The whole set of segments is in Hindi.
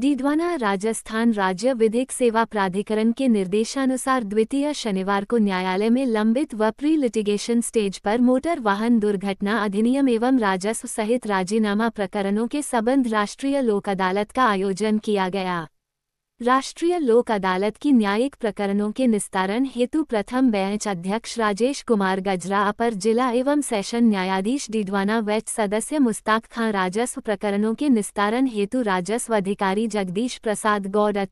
डीडवाना राजस्थान राज्य विधिक सेवा प्राधिकरण के निर्देशानुसार द्वितीय शनिवार को न्यायालय में लंबित व प्री लिटिगेशन स्टेज पर मोटर वाहन दुर्घटना अधिनियम एवं राजस्व सहित राजीनामा प्रकरणों के संबंध राष्ट्रीय लोक अदालत का आयोजन किया गया राष्ट्रीय लोक अदालत की न्यायिक प्रकरणों के निस्तारण हेतु प्रथम बेंच अध्यक्ष राजेश कुमार गजरा अपर जिला एवं सेशन न्यायाधीश डिडवाना वेस्ट सदस्य मुस्ताक खां राजस्व प्रकरणों के निस्तारण हेतु राजस्व अधिकारी जगदीश प्रसाद गौड़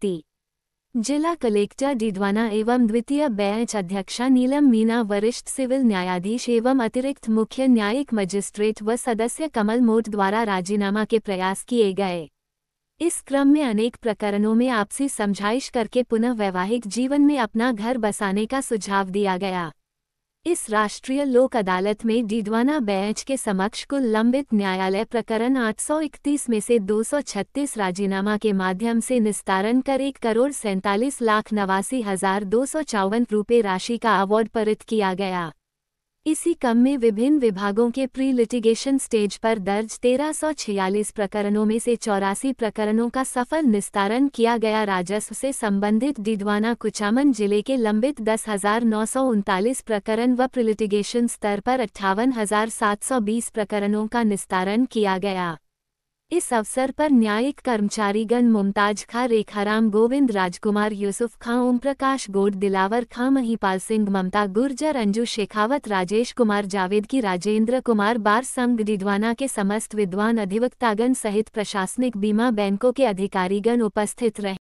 जिला कलेक्टर डिडवाना एवं द्वितीय बेंच अध्यक्षा नीलम मीना वरिष्ठ सिविल न्यायाधीश एवं अतिरिक्त मुख्य न्यायिक मजिस्ट्रेट व सदस्य कमल मोट द्वारा राजीनामा के प्रयास किए गए इस क्रम में अनेक प्रकरणों में आपसी समझाइश करके पुनः वैवाहिक जीवन में अपना घर बसाने का सुझाव दिया गया इस राष्ट्रीय लोक अदालत में डीडवाना बैच के समक्ष कुल लंबित न्यायालय प्रकरण 831 में से 236 राजीनामा के माध्यम से निस्तारण कर एक करोड़ सैंतालीस लाख नवासी हजार दो सौ चौवन रुपये राशि का अवार्ड परित किया गया इसी क्रम में विभिन्न विभागों के प्री लिटिगेशन स्टेज पर दर्ज 1346 प्रकरणों में से चौरासी प्रकरणों का सफल निस्तारण किया गया राजस्व से संबंधित डिडवाना कुचामन जिले के लंबित दस हजार नौ सौ उनतालीस प्रकरण व प्रिलिटिगेशन स्तर पर अट्ठावन हजार सात सौ बीस प्रकरणों का निस्तारण किया गया इस अवसर पर न्यायिक कर्मचारीगण मुमताज खां रेखाराम गोविंद राजकुमार यूसुफ खां ओम प्रकाश गोड दिलावर खां महिपाल सिंह ममता गुर्जर अंजू शेखावत राजेश कुमार जावेद की राजेंद्र कुमार बार संघ डिडवाना के समस्त विद्वान अधिवक्तागण सहित प्रशासनिक बीमा बैंकों के अधिकारीगण उपस्थित रहे